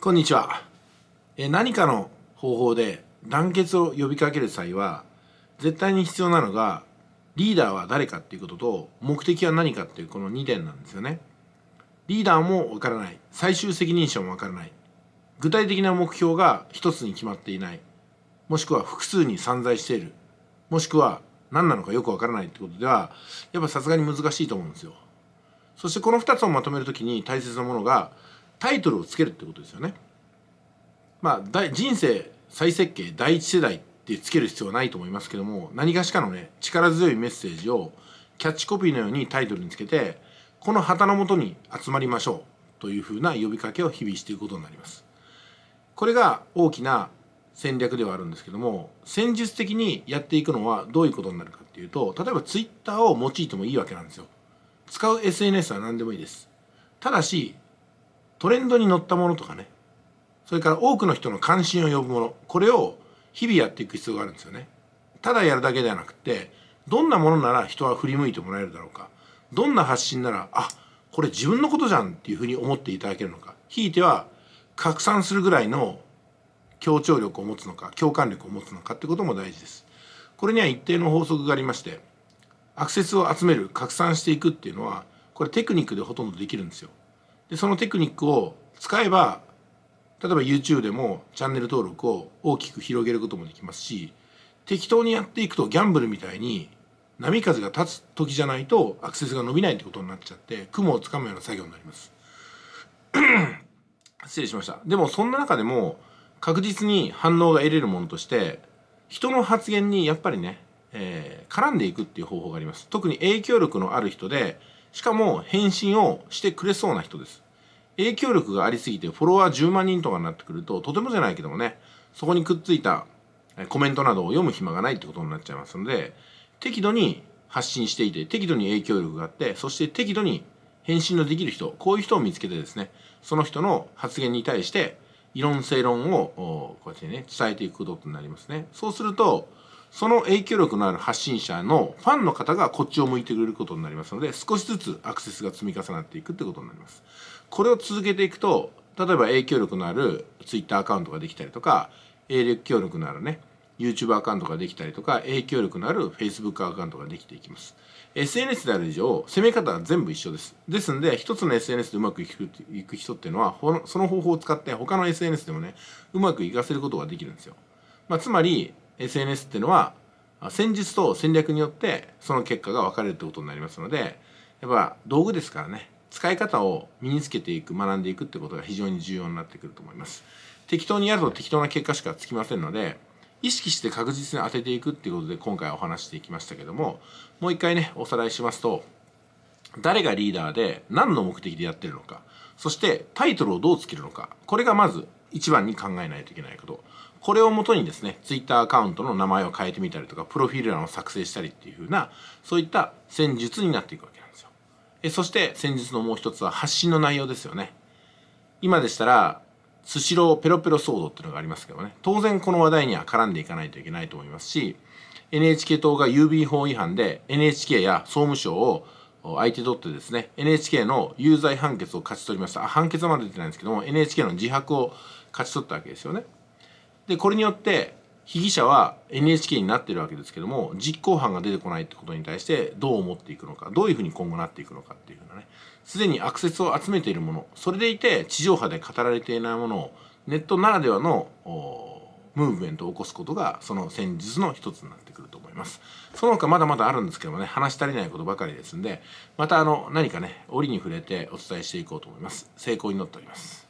こんにちはえ何かの方法で団結を呼びかける際は絶対に必要なのがリーダーは誰かっていうことと目的は何かっていうこの2点なんですよねリーダーもわからない最終責任者もわからない具体的な目標が一つに決まっていないもしくは複数に散在しているもしくは何なのかよくわからないってことではやっぱさすがに難しいと思うんですよそしてこの2つをまとめる時に大切なものがタイトルをつけるってことですよね。まあ、人生再設計第一世代ってつける必要はないと思いますけども何かしかのね力強いメッセージをキャッチコピーのようにタイトルにつけてこの旗のもとに集まりましょうというふうな呼びかけを日々していくことになります。これが大きな戦略ではあるんですけども戦術的にやっていくのはどういうことになるかっていうと例えばツイッターを用いてもいいわけなんですよ。使う SNS は何でもいいです。ただしトレンドに乗ったものとかねそれから多くの人の関心を呼ぶものこれを日々やっていく必要があるんですよねただやるだけではなくてどんなものなら人は振り向いてもらえるだろうかどんな発信ならあこれ自分のことじゃんっていうふうに思っていただけるのかひいては拡散するぐらいの協調力を持つのか共感力を持つのかってことも大事ですこれには一定の法則がありましてアクセスを集める拡散していくっていうのはこれテクニックでほとんどできるんですよでそのテクニックを使えば例えば YouTube でもチャンネル登録を大きく広げることもできますし適当にやっていくとギャンブルみたいに波風が立つ時じゃないとアクセスが伸びないってことになっちゃって雲をつかむような作業になります 失礼しましたでもそんな中でも確実に反応が得れるものとして人の発言にやっぱりね、えー、絡んでいくっていう方法があります特に影響力のある人でしかも返信をしてくれそうな人です。影響力がありすぎてフォロワー10万人とかになってくると、とてもじゃないけどもね、そこにくっついたコメントなどを読む暇がないってことになっちゃいますので、適度に発信していて、適度に影響力があって、そして適度に返信のできる人、こういう人を見つけてですね、その人の発言に対して、異論正論をこうやってね、伝えていくことになりますね。そうすると、その影響力のある発信者のファンの方がこっちを向いてくれることになりますので、少しずつアクセスが積み重なっていくってことになります。これを続けていくと、例えば影響力のある Twitter アカウントができたりとか、影響力のあるね、YouTube アカウントができたりとか、影響力のある Facebook アカウントができていきます。SNS である以上、攻め方は全部一緒です。ですんで、一つの SNS でうまくいくいく人っていうのは、その方法を使って他の SNS でもね、うまくいかせることができるんですよ。まあ、つまり、SNS っていうのは戦術と戦略によってその結果が分かれるってことになりますのでやっぱ道具ですからね使い方を身につけていく学んでいくってことが非常に重要になってくると思います適当にやると適当な結果しかつきませんので意識して確実に当てていくっていうことで今回お話していきましたけどももう一回ねおさらいしますと誰がリーダーで何の目的でやってるのかそしてタイトルをどうつけるのかこれがまず一番に考えないといけないことこれをもとにですねツイッターアカウントの名前を変えてみたりとかプロフィール欄を作成したりっていうふうなそういった戦術になっていくわけなんですよえそして戦術のもう一つは発信の内容ですよね今でしたらスシローペロペロ騒動っていうのがありますけどね当然この話題には絡んでいかないといけないと思いますし NHK 党が郵便法違反で NHK や総務省を相手取ってですね NHK の有罪判決を勝ち取りました判決まで出てないんですけども NHK の自白を勝ち取ったわけですよねでこれによって被疑者は NHK になってるわけですけども実行犯が出てこないってことに対してどう思っていくのかどういうふうに今後なっていくのかっていうふうなねすでにアクセスを集めているものそれでいて地上波で語られていないものをネットならではのムーブメントを起こすことがその戦術の一つになってくると思いますその他まだまだあるんですけどもね話し足りないことばかりですんでまたあの何かね折に触れてお伝えしていこうと思います成功に乗っております